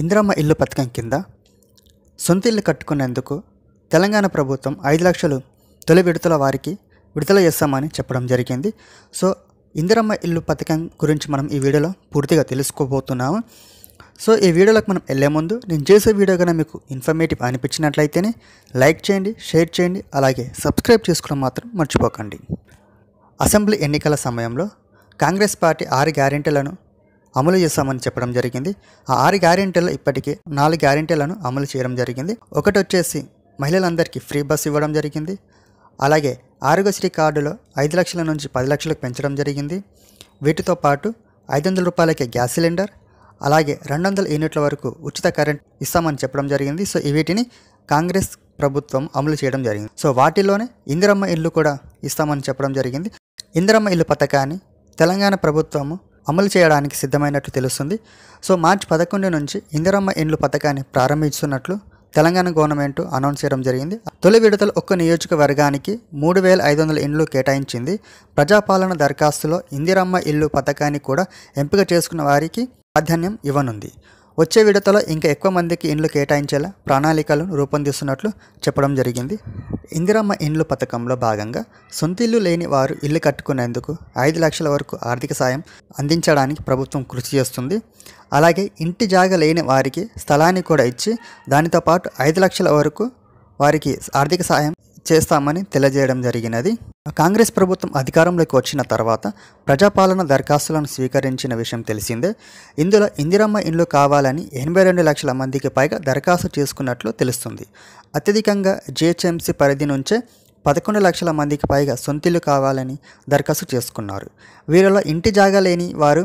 ఇందిరమ్మ ఇల్లు పథకం కింద సొంత ఇల్లు కట్టుకునేందుకు తెలంగాణ ప్రభుత్వం ఐదు లక్షలు తొలి విడతల వారికి విడుదల చేస్తామని చెప్పడం జరిగింది సో ఇందిరమ్మ ఇల్లు పథకం గురించి మనం ఈ వీడియోలో పూర్తిగా తెలుసుకోబోతున్నాము సో ఈ వీడియోలకు మనం వెళ్ళే ముందు నేను చేసే వీడియో కన్నా మీకు ఇన్ఫర్మేటివ్ అనిపించినట్లయితేనే లైక్ చేయండి షేర్ చేయండి అలాగే సబ్స్క్రైబ్ చేసుకోవడం మాత్రం మర్చిపోకండి అసెంబ్లీ ఎన్నికల సమయంలో కాంగ్రెస్ పార్టీ ఆరు గ్యారెంటీలను అమలు చేస్తామని చెప్పడం జరిగింది ఆ ఆరు గ్యారెంటీలు ఇప్పటికే నాలుగు గ్యారెంటీలను అమలు చేయడం జరిగింది ఒకటి వచ్చేసి మహిళలందరికీ ఫ్రీ బస్ ఇవ్వడం జరిగింది అలాగే ఆరోగ్యశ్రీ కార్డులో ఐదు లక్షల నుంచి పది లక్షలకు పెంచడం జరిగింది వీటితో పాటు ఐదు వందల రూపాయలకే గ్యాస్ సిలిండర్ అలాగే రెండు వందల యూనిట్ల వరకు ఉచిత కరెంట్ ఇస్తామని చెప్పడం జరిగింది సో వీటిని కాంగ్రెస్ ప్రభుత్వం అమలు చేయడం జరిగింది సో వాటిలోనే ఇందిరమ్మ ఇల్లు కూడా ఇస్తామని చెప్పడం జరిగింది ఇందిరమ్మ ఇల్లు పథకాన్ని తెలంగాణ ప్రభుత్వము అమలు చేయడానికి సిద్ధమైనట్లు తెలుస్తుంది సో మార్చి పదకొండు నుంచి ఇందిరమ్మ ఇండ్లు పథకాన్ని ప్రారంభిస్తున్నట్లు తెలంగాణ గవర్నమెంట్ అనౌన్స్ చేయడం జరిగింది తొలి విడతలు ఒక్క నియోజకవర్గానికి మూడు వేల ఐదు వందల ఇండ్లు కేటాయించింది ప్రజాపాలన దరఖాస్తులో ఇందిరమ్మ ఇల్లు పథకాన్ని కూడా ఎంపిక చేసుకున్న వారికి ప్రాధాన్యం ఇవ్వనుంది వచ్చే విడతలో ఇంకా ఎక్కువ మందికి ఇండ్లు కేటాయించేలా ప్రణాళికలు రూపొందిస్తున్నట్లు చెప్పడం జరిగింది ఇందిరమ్మ ఇండ్లు పథకంలో భాగంగా సొంత ఇల్లు లేని వారు ఇల్లు కట్టుకునేందుకు ఐదు లక్షల వరకు ఆర్థిక సాయం అందించడానికి ప్రభుత్వం కృషి చేస్తుంది అలాగే ఇంటి జాగ లేని వారికి స్థలాన్ని కూడా ఇచ్చి దానితో పాటు ఐదు లక్షల వరకు వారికి ఆర్థిక సాయం చేస్తామని తెలియజేయడం జరిగినది కాంగ్రెస్ ప్రభుత్వం అధికారంలోకి వచ్చిన తర్వాత ప్రజాపాలన దరఖాస్తులను స్వీకరించిన విషయం తెలిసిందే ఇందులో ఇందిరమ్మ ఇండ్లు కావాలని ఎనభై రెండు లక్షల మందికి పైగా దరఖాస్తు చేసుకున్నట్లు తెలుస్తుంది అత్యధికంగా జిహెచ్ఎంసీ పరిధి నుంచే పదకొండు లక్షల మందికి పైగా సొంతిల్లు కావాలని దరఖాస్తు చేసుకున్నారు వీరిలో ఇంటి జాగా లేని వారు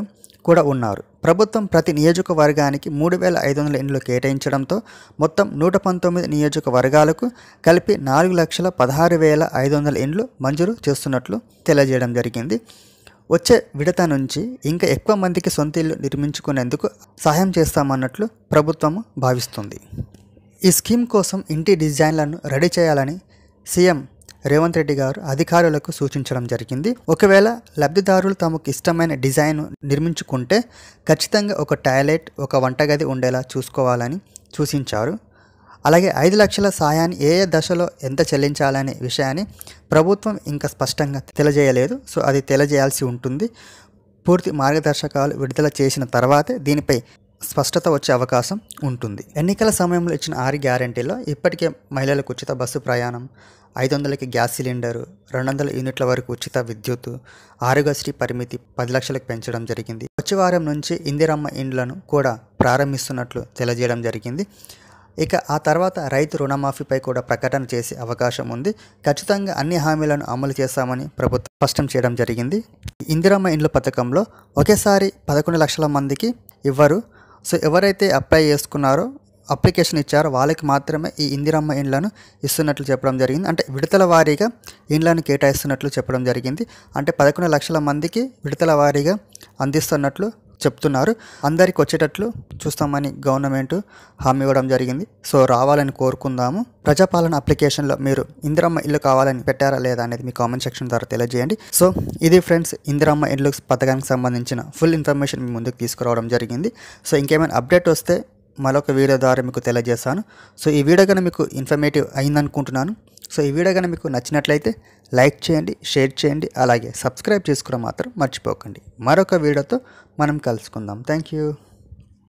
కూడా ఉన్నారు ప్రభుత్వం ప్రతి నియోజకవర్గానికి మూడు వేల ఐదు వందల ఇండ్లు కేటాయించడంతో మొత్తం నూట పంతొమ్మిది నియోజకవర్గాలకు కలిపి నాలుగు లక్షల పదహారు వేల ఐదు వందల ఇండ్లు మంజూరు చేస్తున్నట్లు తెలియజేయడం జరిగింది వచ్చే విడత నుంచి ఇంకా ఎక్కువ మందికి సొంత ఇల్లు నిర్మించుకునేందుకు సహాయం చేస్తామన్నట్లు ప్రభుత్వం భావిస్తుంది ఈ స్కీమ్ కోసం ఇంటి డిజైన్లను రెడీ చేయాలని సీఎం రేవంత్ రెడ్డి గారు అధికారులకు సూచించడం జరిగింది ఒకవేళ లబ్ధిదారులు తమకు ఇష్టమైన డిజైన్ నిర్మించుకుంటే ఖచ్చితంగా ఒక టాయిలెట్ ఒక వంటగది ఉండేలా చూసుకోవాలని సూచించారు అలాగే ఐదు లక్షల సాయాన్ని ఏ ఏ దశలో ఎంత చెల్లించాలనే విషయాన్ని ప్రభుత్వం ఇంకా స్పష్టంగా తెలియజేయలేదు సో అది తెలియజేయాల్సి ఉంటుంది పూర్తి మార్గదర్శకాలు విడుదల చేసిన తర్వాతే దీనిపై స్పష్టత వచ్చే అవకాశం ఉంటుంది ఎన్నికల సమయంలో ఇచ్చిన ఆరు గ్యారంటీలో ఇప్పటికే మహిళలకు ఉచిత బస్సు ప్రయాణం ఐదు వందలకి గ్యాస్ సిలిండరు రెండు వందల యూనిట్ల వరకు ఉచిత విద్యుత్ ఆరోగ్యశ్రీ పరిమితి పది లక్షలకు పెంచడం జరిగింది వచ్చే వారం నుంచి ఇందిరమ్మ ఇండ్లను కూడా ప్రారంభిస్తున్నట్లు తెలియజేయడం జరిగింది ఇక ఆ తర్వాత రైతు రుణమాఫీపై కూడా ప్రకటన చేసే అవకాశం ఉంది ఖచ్చితంగా అన్ని హామీలను అమలు చేస్తామని ప్రభుత్వం స్పష్టం చేయడం జరిగింది ఇందిరమ్మ ఇండ్ల పథకంలో ఒకేసారి పదకొండు లక్షల మందికి ఇవ్వరు సో ఎవరైతే అప్లై చేసుకున్నారో అప్లికేషన్ ఇచ్చారో వాళ్ళకి మాత్రమే ఈ ఇందిరమ్మ ఇండ్లను ఇస్తున్నట్లు చెప్పడం జరిగింది అంటే విడతల వారీగా ఇండ్లను కేటాయిస్తున్నట్లు చెప్పడం జరిగింది అంటే పదకొండు లక్షల మందికి విడతల వారీగా అందిస్తున్నట్లు చెప్తున్నారు అందరికి వచ్చేటట్లు చూస్తామని గవర్నమెంట్ హామీ ఇవ్వడం జరిగింది సో రావాలని కోరుకుందాము ప్రజాపాలన అప్లికేషన్లో మీరు ఇందిరమ్మ ఇల్లు కావాలని పెట్టారా లేదా అనేది మీ కామెంట్ సెక్షన్ ద్వారా తెలియజేయండి సో ఇది ఫ్రెండ్స్ ఇందిరమ్మ ఇల్లు పథకానికి సంబంధించిన ఫుల్ ఇన్ఫర్మేషన్ మీ ముందుకు తీసుకురావడం జరిగింది సో ఇంకేమైనా అప్డేట్ వస్తే మరొక వీడియో ద్వారా మీకు తెలియజేస్తాను సో ఈ వీడియో కనుక మీకు ఇన్ఫర్మేటివ్ అయిందనుకుంటున్నాను సో ఈ వీడియో కనుక మీకు నచ్చినట్లయితే లైక్ చేయండి షేర్ చేయండి అలాగే సబ్స్క్రైబ్ చేసుకోవడం మాత్రం మర్చిపోకండి మరొక వీడియోతో మనం కలుసుకుందాం థ్యాంక్ యూ